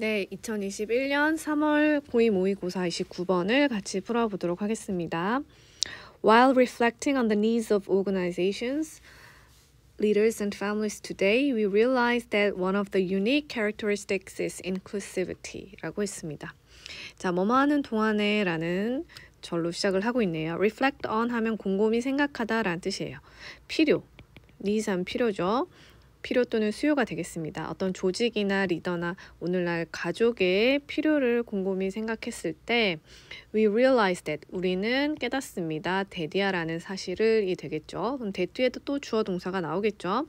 네, 2021년 3월 고2 모의고사 29번을 같이 풀어보도록 하겠습니다. While reflecting on the needs of organizations, leaders and families today, we realize that one of the unique characteristics is inclusivity라고 했습니다. 자, 뭐뭐 하는 동안에라는 절로 시작을 하고 있네요. reflect on 하면 곰곰이 생각하다라는 뜻이에요. 필요, needs 하면 필요죠. 필요 또는 수요가 되겠습니다. 어떤 조직이나 리더나 오늘날 가족의 필요를 곰곰이 생각했을 때 we realize that 우리는 깨닫습니다. 대디아라는 사실을이 되겠죠. 그럼 대 뒤에도 또 주어 동사가 나오겠죠.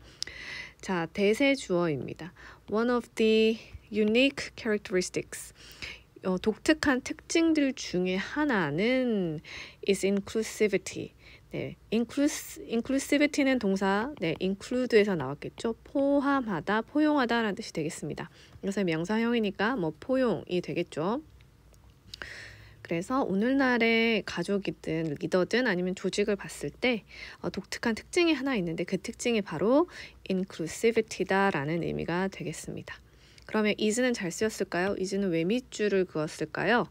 자, 대세 주어입니다. One of the unique characteristics. 어, 독특한 특징들 중에 하나는 is inclusivity. 네, inclus, i v i t y 는 동사 네, include에서 나왔겠죠. 포함하다, 포용하다라는 뜻이 되겠습니다. 그래서 명사형이니까 뭐 포용이 되겠죠. 그래서 오늘날의 가족이든 리더든 아니면 조직을 봤을 때 어, 독특한 특징이 하나 있는데 그 특징이 바로 inclusivity다라는 의미가 되겠습니다. 그러면 is는 잘 쓰였을까요? is는 왜 밑줄을 그었을까요?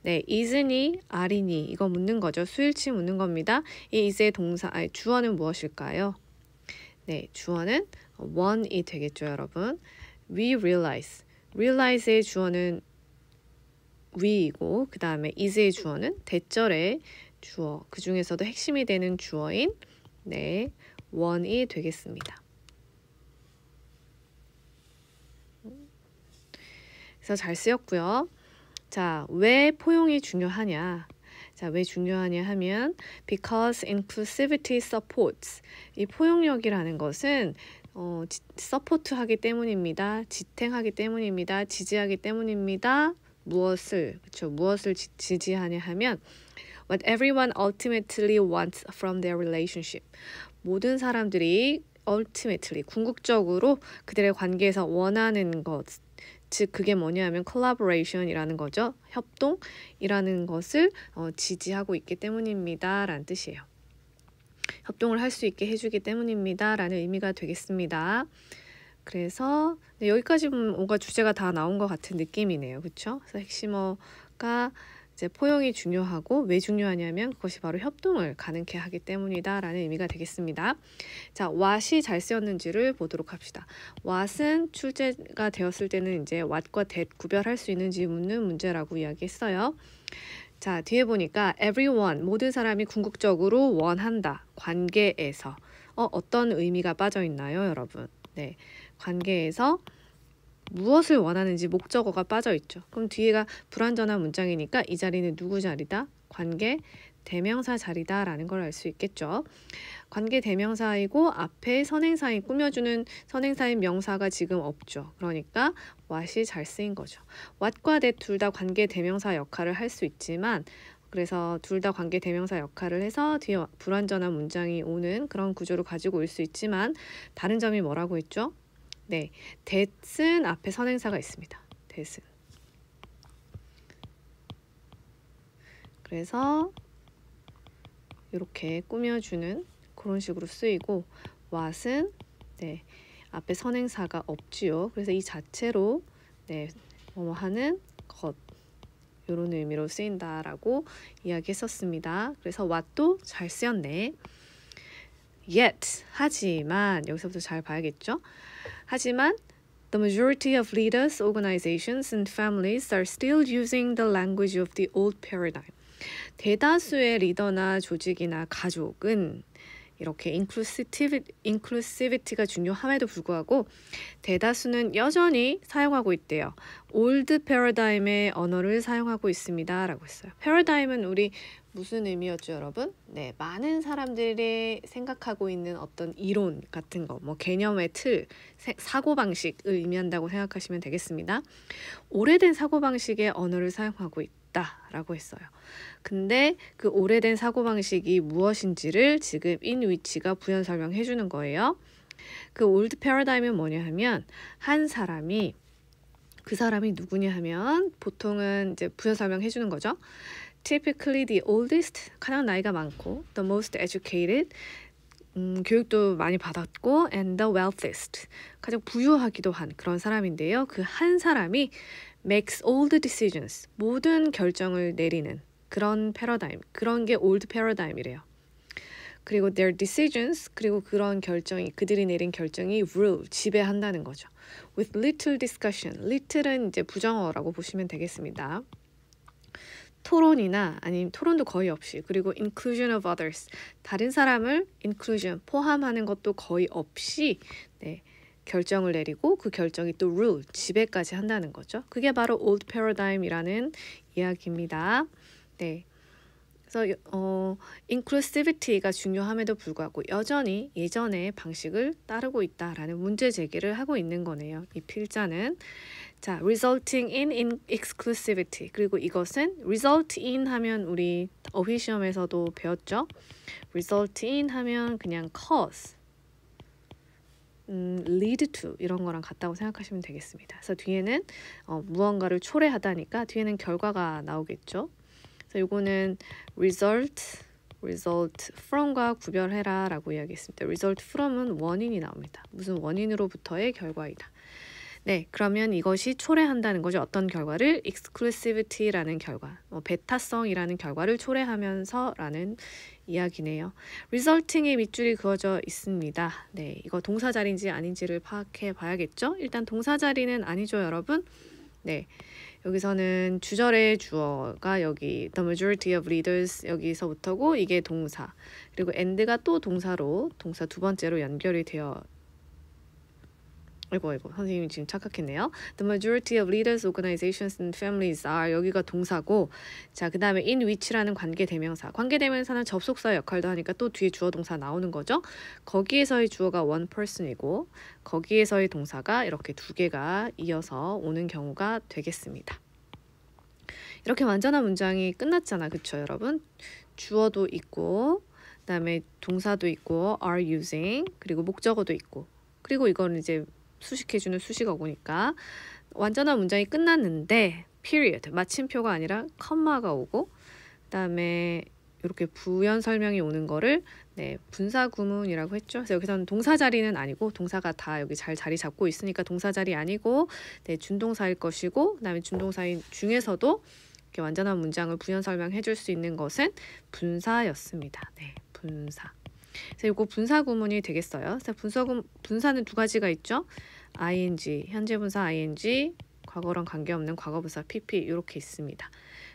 네, is니, are니 이거 묻는 거죠. 수일치 묻는 겁니다. 이 is의 동사, 아니 주어는 무엇일까요? 네, 주어는 one이 되겠죠, 여러분. we realize. realize의 주어는 we이고 그 다음에 is의 주어는 대절의 주어, 그 중에서도 핵심이 되는 주어인 네, one이 되겠습니다. 그래서 잘 쓰였고요. 자, 왜 포용이 중요하냐? 자, 왜 중요하냐 하면 because inclusivity supports 이 포용력이라는 것은 어, 지, 서포트하기 때문입니다. 지탱하기 때문입니다. 지지하기 때문입니다. 무엇을 그렇죠? 무엇을 지, 지지하냐 하면 what everyone ultimately wants from their relationship 모든 사람들이 ultimately 궁극적으로 그들의 관계에서 원하는 것즉 그게 뭐냐면 콜라보레이션이라는 거죠. 협동이라는 것을 어, 지지하고 있기 때문입니다. 라는 뜻이에요. 협동을 할 수 있게 해주기 때문입니다. 라는 의미가 되겠습니다. 그래서 네, 여기까지 뭔가 주제가 다 나온 것 같은 느낌이네요. 그렇죠? 핵심어가 이제 포용이 중요하고 왜 중요하냐면 그것이 바로 협동을 가능케 하기 때문이다라는 의미가 되겠습니다. 자, what이 잘 쓰였는지를 보도록 합시다. what은 출제가 되었을 때는 이제 what과 that 구별할 수 있는지 묻는 문제라고 이야기했어요. 자, 뒤에 보니까 everyone 모든 사람이 궁극적으로 원한다. 관계에서 어, 어떤 의미가 빠져 있나요, 여러분? 네. 관계에서 무엇을 원하는지 목적어가 빠져 있죠. 그럼 뒤에가 불완전한 문장이니까 이 자리는 누구 자리다? 관계 대명사 자리다라는 걸 알 수 있겠죠. 관계 대명사이고 앞에 선행사인 꾸며주는 선행사인 명사가 지금 없죠. 그러니까 what이 잘 쓰인 거죠. what과 that 둘다 관계 대명사 역할을 할 수 있지만 그래서 둘 다 관계 대명사 역할을 해서 뒤에 불완전한 문장이 오는 그런 구조를 가지고 올 수 있지만 다른 점이 뭐라고 했죠? 네, t 슨 앞에 선행사가 있습니다. t h 그래서 이렇게 꾸며주는 그런 식으로 쓰이고 w 은 네, 앞에 선행사가 없지요. 그래서 이 자체로 네, 뭐 하는 것 이런 의미로 쓰인다라고 이야기했었습니다. 그래서 w 도잘 쓰였네. yet 하지만 여기서부터 잘 봐야겠죠? 하지만 the majority of leaders, organizations, and families are still using the language of the old paradigm. 대다수의 리더나 조직이나 가족은 이렇게 인클루시티비, 인클루비티가 중요함에도 불구하고 대다수는 여전히 사용하고 있대요. 올드 패러다임의 언어를 사용하고 있습니다. 라고 했어요. 패러다임은 우리 무슨 의미였죠, 여러분? 네, 많은 사람들이 생각하고 있는 어떤 이론 같은 거, 뭐 개념의 틀, 사고방식을 의미한다고 생각하시면 되겠습니다. 오래된 사고방식의 언어를 사용하고 있다. 있다라고 했어요. 근데 그 오래된 사고방식이 무엇인지를 지금 인위치가 부연 설명해 주는 거예요. 그 올드 패러다임은 뭐냐 하면 한 사람이 그 사람이 누구냐 하면 보통은 이제 부연 설명해 주는 거죠. Typically the oldest, 가장 나이가 많고 the most educated, 음, 교육도 많이 받았고 and the wealthiest, 가장 부유하기도 한 그런 사람인데요. 그 한 사람이 makes all the decisions 모든 결정을 내리는 그런 패러다임 그런 게 올드 패러다임이래요. 그리고 their decisions 그리고 그런 결정이 그들이 내린 결정이 rule 지배한다는 거죠. with little discussion little은 이제 부정어라고 보시면 되겠습니다. 토론이나 아니면 토론도 거의 없이 그리고 inclusion of others 다른 사람을 inclusion 포함하는 것도 거의 없이 네. 결정을 내리고 그 결정이 또 rule, 지배까지 한다는 거죠. 그게 바로 old paradigm이라는 이야기입니다. 네. 그래서 어, inclusivity가 중요함에도 불구하고 여전히 예전의 방식을 따르고 있다라는 문제 제기를 하고 있는 거네요. 이 필자는 자, resulting in, in exclusivity 그리고 이것은 result in 하면 우리 어휘 시험에서도 배웠죠. result in 하면 그냥 cause 음, lead to 이런 거랑 같다고 생각하시면 되겠습니다. 그래서 뒤에는 어, 무언가를 초래하다니까 뒤에는 결과가 나오겠죠. 그래서 요거는 result result from과 구별해라 라고 이야기했습니다. result from은 원인이 나옵니다. 무슨 원인으로부터의 결과이다. 네, 그러면 이것이 초래한다는 거죠. 어떤 결과를 exclusivity라는 결과, 뭐 배타성이라는 결과를 초래하면서라는 이야기네요. resulting의 밑줄이 그어져 있습니다. 네, 이거 동사 자리인지 아닌지를 파악해 봐야겠죠. 일단 동사 자리는 아니죠, 여러분. 네. 여기서는 주절의 주어가 여기 the majority of readers 여기서부터고 이게 동사. 그리고 end가 또 동사로 동사 두 번째로 연결이 되어 이거 이거 선생님 이 지금 착각했네요. The majority of leaders, organizations, and families are 여기가 동사고 자 그 다음에 in which라는 관계 대명사 관계 대명사는 접속사 역할도 하니까 또 뒤에 주어 동사 나오는 거죠. 거기에서의 주어가 one person이고 거기에서의 동사가 이렇게 두 개가 이어서 오는 경우가 되겠습니다. 이렇게 완전한 문장이 끝났잖아, 그쵸 여러분? 주어도 있고 그 다음에 동사도 있고 are using 그리고 목적어도 있고 그리고 이거는 이제 수식해주는 수식어 오니까 완전한 문장이 끝났는데 period 마침표가 아니라 컴마가 오고 그다음에 이렇게 부연 설명이 오는 거를 네, 분사 구문이라고 했죠. 그래서 여기서는 동사 자리는 아니고 동사가 다 여기 잘 자리 잡고 있으니까 동사 자리 아니고 네, 준동사일 것이고 그다음에 준동사인 중에서도 이렇게 완전한 문장을 부연 설명해 줄 수 있는 것은 분사였습니다. 네, 분사. 그래서 이거 분사 구문이 되겠어요. 그래서 분사 구 분사는 두 가지가 있죠. ing 현재 분사 ing 과거랑 관계없는 과거분사 pp 이렇게 있습니다.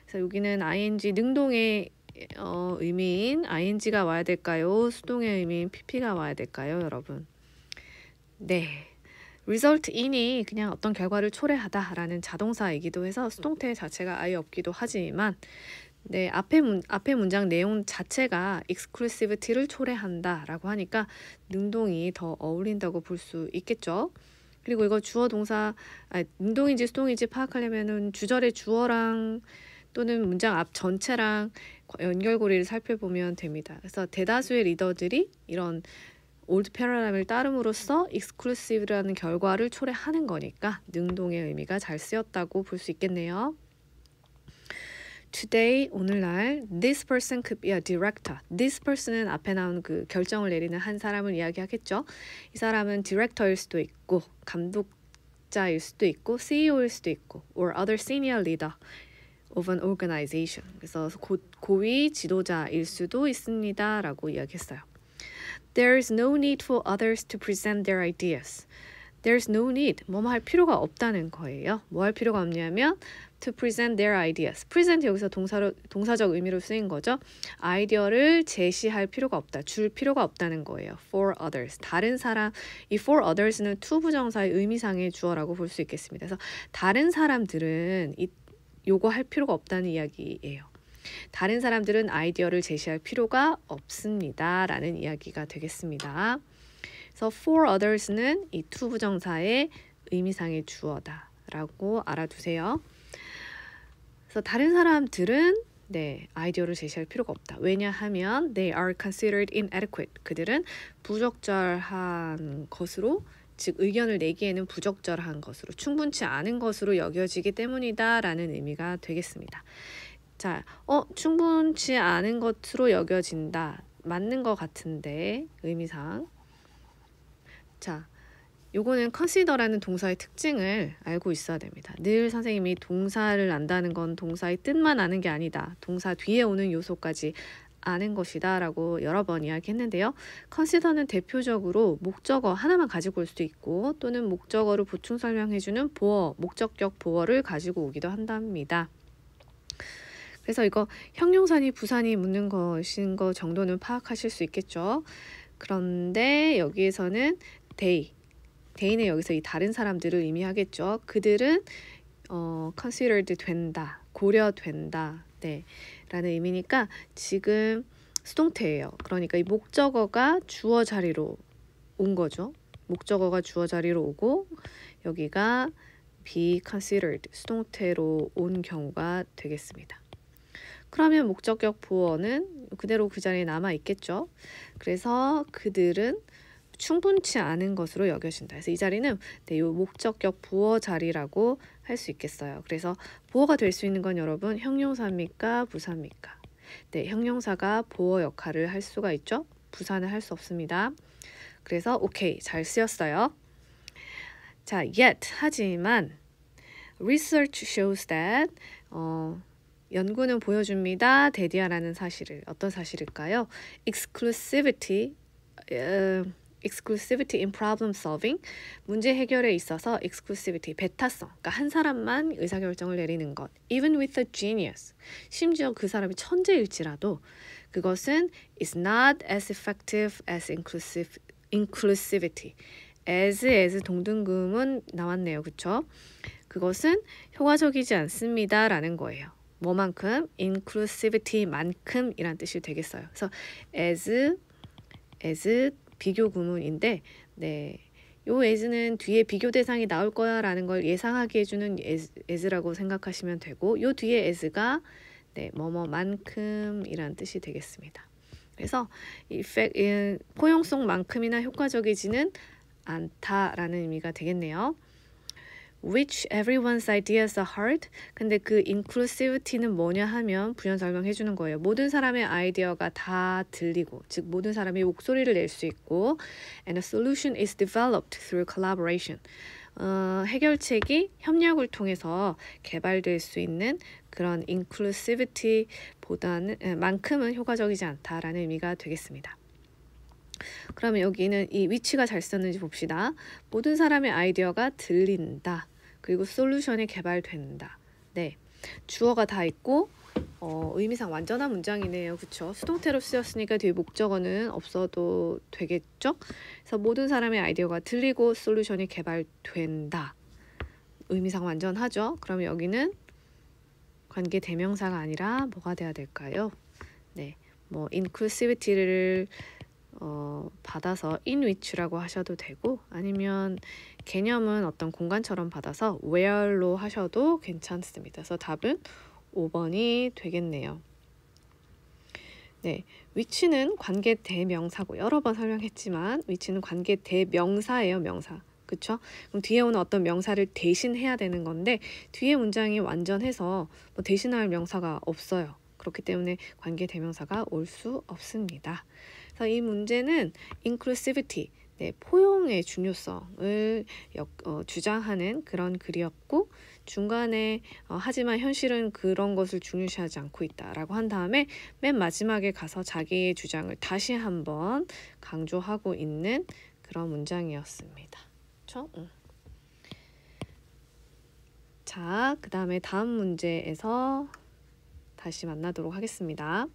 그래서 여기는 ing 능동의 어, 의미인 ing가 와야 될까요? 수동의 의미인 pp가 와야 될까요, 여러분? 네. result in이 그냥 어떤 결과를 초래하다라는 자동사이기도 해서 수동태 자체가 아예 없기도 하지만 네, 앞에 문, 앞에 문장 내용 자체가 익스클 l u s i v 를 초래한다라고 하니까 능동이 더 어울린다고 볼 수 있겠죠. 그리고 이거 주어 동사 아, 능동인지 수동인지 파악하려면은 주절의 주어랑 또는 문장 앞 전체랑 연결고리를 살펴보면 됩니다. 그래서 대다수의 리더들이 이런 올드 패러다임을 따름으로써 익스클루시브라는 결과를 초래하는 거니까 능동의 의미가 잘 쓰였다고 볼 수 있겠네요. today 오늘날 this person could be a director. this person은 앞에 나온 그 결정을 내리는 한 사람을 이야기하겠죠. 이 사람은 디렉터일 수도 있고 감독자일 수도 있고 CEO일 수도 있고 or other senior leader of an organization. 그래서 고, 고위 지도자일 수도 있습니다라고 이야기했어요. There is no need for others to present their ideas. there's no need 뭐뭐 할 필요가 없다는 거예요. 뭐 할 필요가 없냐면 to present their ideas. present 여기서 동사로 동사적 의미로 쓰인 거죠. 아이디어를 제시할 필요가 없다. 줄 필요가 없다는 거예요. for others. 다른 사람 이 for others는 to 부정사의 의미상의 주어라고 볼 수 있겠습니다. 그래서 다른 사람들은 이 요거 할 필요가 없다는 이야기예요. 다른 사람들은 아이디어를 제시할 필요가 없습니다. 라는 이야기가 되겠습니다. 그래서 for others는 이 to 부정사의 의미상의 주어다라고 알아두세요. 그래서 다른 사람들은 네, 아이디어를 제시할 필요가 없다. 왜냐하면 they are considered inadequate. 그들은 부적절한 것으로 즉 의견을 내기에는 부적절한 것으로 충분치 않은 것으로 여겨지기 때문이다라는 의미가 되겠습니다. 자, 어 충분치 않은 것으로 여겨진다. 맞는 것 같은데 의미상 자, 요거는 consider라는 동사의 특징을 알고 있어야 됩니다. 늘 선생님이 동사를 안다는 건 동사의 뜻만 아는 게 아니다. 동사 뒤에 오는 요소까지 아는 것이다 라고 여러 번 이야기했는데요. 컨시더는 대표적으로 목적어 하나만 가지고 올 수도 있고 또는 목적어를 보충 설명해주는 보어, 목적격 보어를 가지고 오기도 한답니다. 그래서 이거 형용사니 부산이 묻는 것인 거 정도는 파악하실 수 있겠죠. 그런데 여기에서는 데이. 데이는 여기서 이 다른 사람들을 의미하겠죠. 그들은 어, considered 된다, 고려된다, 네, 라는 의미니까 지금 수동태예요. 그러니까 이 목적어가 주어 자리로 온 거죠. 목적어가 주어 자리로 오고 여기가 be considered 수동태로 온 경우가 되겠습니다. 그러면 목적격 보어는 그대로 그 자리에 남아 있겠죠. 그래서 그들은 충분치 않은 것으로 여겨진다. 그래서 이 자리는 네, 요 목적격 부어 자리라고 할 수 있겠어요. 그래서 부어가 될 수 있는 건 여러분 형용사입니까? 부사입니까? 네, 형용사가 보어 역할을 할 수가 있죠. 부사는 할 수 없습니다. 그래서 오케이, 잘 쓰였어요. 자, yet 하지만 research shows that 어, 연구는 보여줍니다. 데디아라는 사실을 어떤 사실일까요? exclusivity 음, exclusivity in problem solving 문제 해결에 있어서 exclusivity 배타성 그러니까 한 사람만 의사결정을 내리는 것 even with a genius 심지어 그 사람이 천재일지라도 그것은 is not as effective as inclusive inclusivity as as 동등금은 나왔네요 그쵸 그것은 효과적이지 않습니다라는 거예요 뭐만큼 inclusivity만큼이란 뜻이 되겠어요 그래서 as as 비교 구문인데 네. 요에즈는 뒤에 비교 대상이 나올 거야라는 걸 예상하게 해주는 에즈라고 생각하시면 되고 요 뒤에 에즈가 네, 뭐뭐만큼이란 뜻이 되겠습니다. 그래서 이펙 포용성만큼이나 효과적이지는 않다라는 의미가 되겠네요. which everyone's ideas are hard. 근데 그 inclusivity는 뭐냐 하면 부연 설명해 주는 거예요. 모든 사람의 아이디어가 다 들리고, 즉 모든 사람이 목소리를 낼 수 있고, and a solution is developed through collaboration. 어, 해결책이 협력을 통해서 개발될 수 있는 그런 inclusivity보다는 만큼은 효과적이지 않다라는 의미가 되겠습니다. 그러면 여기는 이 위치가 잘 썼는지 봅시다. 모든 사람의 아이디어가 들린다. 그리고 솔루션이 개발된다. 네. 주어가 다 있고 어, 의미상 완전한 문장이네요. 그쵸? 수동태로 쓰였으니까 뒤에 목적어는 없어도 되겠죠? 그래서 모든 사람의 아이디어가 들리고 솔루션이 개발된다. 의미상 완전하죠? 그럼 여기는 관계 대명사가 아니라 뭐가 돼야 될까요? 네, 뭐 i n c l u s 를 어, 받아서 in w 라고 하셔도 되고 아니면 개념은 어떤 공간처럼 받아서 where로 하셔도 괜찮습니다. 그래서 답은 5번이 되겠네요. 네, 위치는 관계 대명사고 여러 번 설명했지만 위치는 관계 대명사예요, 명사. 그쵸? 그럼 뒤에 오는 어떤 명사를 대신해야 되는 건데 뒤에 문장이 완전해서 뭐 대신할 명사가 없어요. 그렇기 때문에 관계 대명사가 올 수 없습니다. 그래서 이 문제는 inclusivity, 네, 포용의 중요성을 역, 어, 주장하는 그런 글이었고 중간에 어, 하지만 현실은 그런 것을 중요시하지 않고 있다라고 한 다음에 맨 마지막에 가서 자기의 주장을 다시 한번 강조하고 있는 그런 문장이었습니다. 그렇죠? 응. 자, 그 다음에 다음 문제에서 다시 만나도록 하겠습니다.